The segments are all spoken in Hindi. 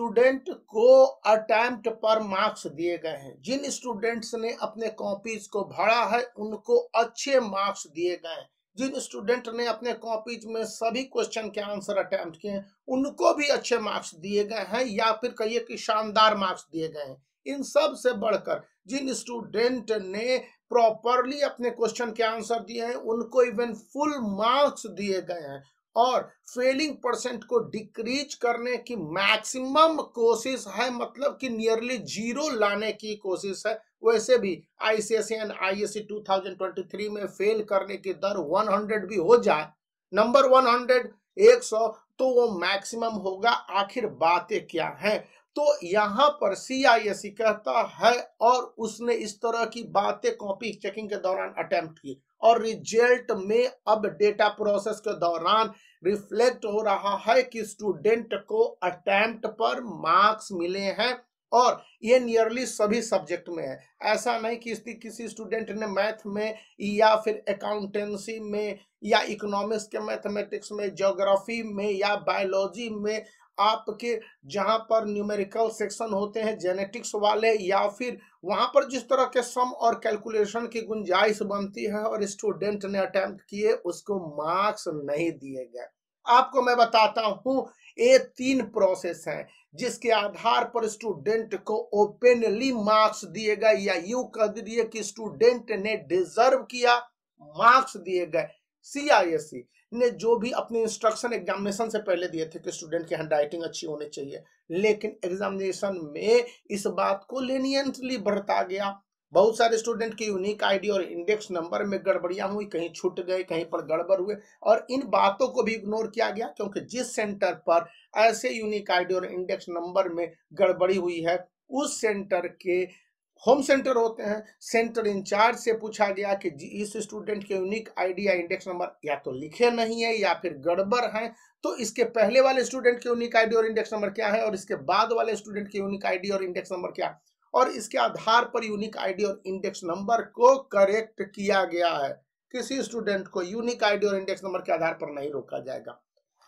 स्टूडेंट को अटैम्प्ट पर मार्क्स दिए गए हैं जिन स्टूडेंट्स ने अपने कॉपीज को भरा है उनको अच्छे मार्क्स दिए गए हैं जिन स्टूडेंट ने अपने कॉपीज में सभी क्वेश्चन के आंसर अटैम्प्ट किए हैं उनको भी अच्छे मार्क्स दिए गए हैं या फिर कहिए कि शानदार मार्क्स दिए गए हैं इन सब से बढ़कर जिन स्टूडेंट ने प्रॉपरली अपने क्वेश्चन के आंसर दिए हैं उनको इवन फुल मार्क्स दिए गए हैं और फेलिंग परसेंट को डिक्रीज करने की मैक्सिमम कोशिश है मतलब कि नियरली जीरो लाने की कोशिश है वैसे भी आईसीएसई एंड आईएससी 2023 में फेल करने की दर 100 भी हो जाए नंबर 100 100 तो वो मैक्सिमम होगा आखिर बातें क्या हैं तो यहाँ पर सीआईएससी e कहता है और उसने इस तरह की बातें कॉपी चेकिंग के दौरान अटेम्प्ट की और रिजल्ट में अब डेटा प्रोसेस के दौरान रिफ्लेक्ट हो रहा है कि स्टूडेंट को अटेम्प्ट पर मार्क्स मिले हैं और ये नियरली सभी सब्जेक्ट में है ऐसा नहीं कि इसकी किसी स्टूडेंट ने मैथ में या फिर अकाउंटेंसी में या इकोनॉमिक्स के मैथमेटिक्स में ज्योग्राफी में या बायोलॉजी में आपके जहां पर न्यूमेरिकल सेक्शन होते हैं जेनेटिक्स वाले या फिर वहां पर जिस तरह के सम और कैलकुलेशन की गुंजाइश बनती है और स्टूडेंट ने अटेम्प्ट किए उसको मार्क्स नहीं दिए गए आपको मैं बताता हूं ये तीन प्रोसेस हैं जिसके आधार पर स्टूडेंट को ओपनली मार्क्स दिए गए या यू कह दिए कि स्टूडेंट ने डिजर्व किया मार्क्स दिए गए सी आई एस सी ने जो भी अपने इंस्ट्रक्शन एग्जामिनेशन से पहले दिए थे कि स्टूडेंट की हैंड राइटिंग अच्छी होनी चाहिए लेकिन एग्जामिनेशन में इस बात को लेनियंटली बढ़ता गया बहुत सारे स्टूडेंट की यूनिक आईडी और इंडेक्स नंबर में गड़बड़ियां हुई कहीं छूट गए कहीं पर गड़बड़ हुए और इन बातों को भी इग्नोर किया गया क्योंकि जिस सेंटर पर ऐसे यूनिक आईडी और इंडेक्स नंबर में गड़बड़ी हुई है उस सेंटर के होम सेंटर होते हैं सेंटर इंचार्ज से पूछा गया कि इस स्टूडेंट के यूनिक आईडी या इंडेक्स नंबर या तो लिखे नहीं है या फिर गड़बड़ है तो इसके पहले वाले स्टूडेंट के यूनिक आईडी और इंडेक्स नंबर क्या है और इसके बाद वाले स्टूडेंट के यूनिक आईडी और इंडेक्स नंबर क्या और इसके आधार पर यूनिक आईडी और इंडेक्स नंबर को करेक्ट किया गया है किसी स्टूडेंट को यूनिक आईडी और इंडेक्स नंबर के आधार पर नहीं रोका जाएगा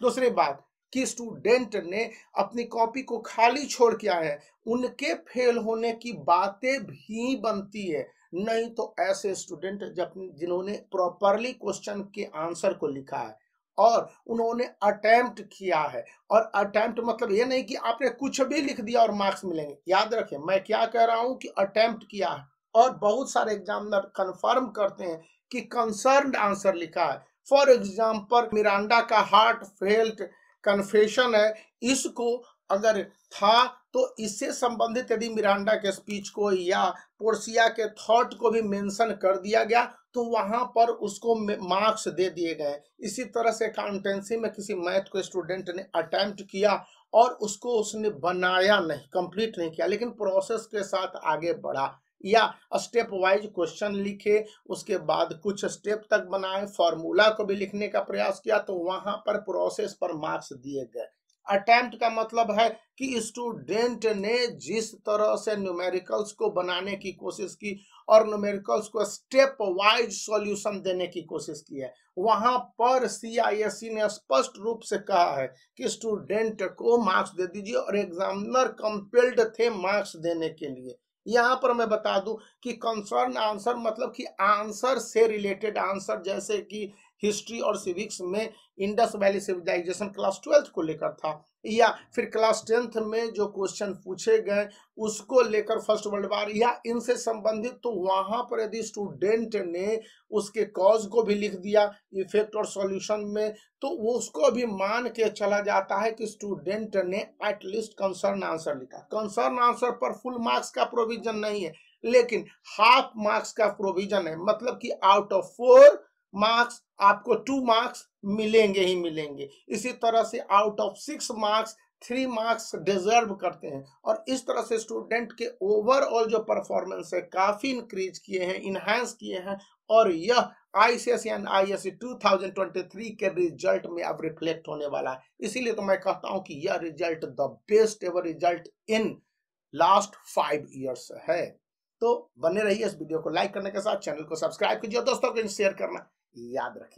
दूसरी बात कि स्टूडेंट ने अपनी कॉपी को खाली छोड़ किया है उनके फेल होने की बातें भी बनती है नहीं तो ऐसे स्टूडेंट जब जिन्होंने प्रॉपरली क्वेश्चन के आंसर को लिखा है और उन्होंने अटेम्प्ट किया है और अटेम्प्ट मतलब ये नहीं कि आपने कुछ भी लिख दिया और मार्क्स मिलेंगे याद रखें मैं क्या कह रहा हूं कि अटेम्प्ट किया है और बहुत सारे एग्जामिनर कंफर्म करते हैं कि कंसर्न आंसर लिखा है फॉर एग्जाम्पल मिरांडा का हार्ट फेल्ट कन्फेशन है इसको अगर था तो इससे संबंधित यदि मिरांडा के स्पीच को या पोर्सिया के थॉट को भी मेंशन कर दिया गया तो वहां पर उसको मार्क्स दे दिए गए इसी तरह से अकाउंटेंसी में किसी मैथ को स्टूडेंट ने अटेम्प्ट किया और उसको उसने बनाया नहीं कंप्लीट नहीं किया लेकिन प्रोसेस के साथ आगे बढ़ा या स्टेप वाइज क्वेश्चन लिखे उसके बाद कुछ स्टेप तक बनाए फॉर्मूला को भी लिखने का प्रयास किया तो वहां पर प्रोसेस पर मार्क्स दिए गए अटैम्प्ट का मतलब है कि स्टूडेंट ने जिस तरह से न्यूमेरिकल्स को बनाने की कोशिश की और न्यूमेरिकल्स को स्टेप वाइज सॉल्यूशन देने की कोशिश की है वहां पर सीआईएससी ने स्पष्ट रूप से कहा है कि स्टूडेंट को मार्क्स दे दीजिए और एग्जामिनर कंपेल्ड थे मार्क्स देने के लिए यहां पर मैं बता दूं कि कंसर्न आंसर मतलब कि आंसर से रिलेटेड आंसर जैसे कि हिस्ट्री और सिविक्स में Indus valley civilisation class twelfth को लेकर था या फिर क्लास टेंथ में जो क्वेश्चन पूछे गए उसको लेकर फर्स्ट वर्ल्ड वार या इनसे संबंधित तो वहां पर यदि स्टूडेंट ने उसके कॉज को भी लिख दिया इफेक्ट और सॉल्यूशन में तो वो उसको भी मान के चला जाता है कि स्टूडेंट ने एटलीस्ट कंसर्न आंसर लिखा कंसर्न आंसर पर फुल मार्क्स का प्रोविजन नहीं है लेकिन हाफ मार्क्स का प्रोविजन है मतलब कि आउट ऑफ फोर मार्क्स आपको टू मार्क्स मिलेंगे ही मिलेंगे इसी तरह से out of six marks three marks deserve करते हैं और इस तरह से स्टूडेंट के ओवरऑल जो परफॉर्मेंस है काफ़ी इंक्रीज किए हैं इनहेंस किए हैं और यह I C S I S two thousand twenty three के रिजल्ट में अब रिफ्लेक्ट होने वाला है इसीलिए तो मैं कहता हूं कि यह result the best ever result in last five years है तो बने रहिए इस वीडियो को लाइक करने के साथ चैनल को सब्सक्राइब कीजिए दोस्तों को शेयर करना e abro aqui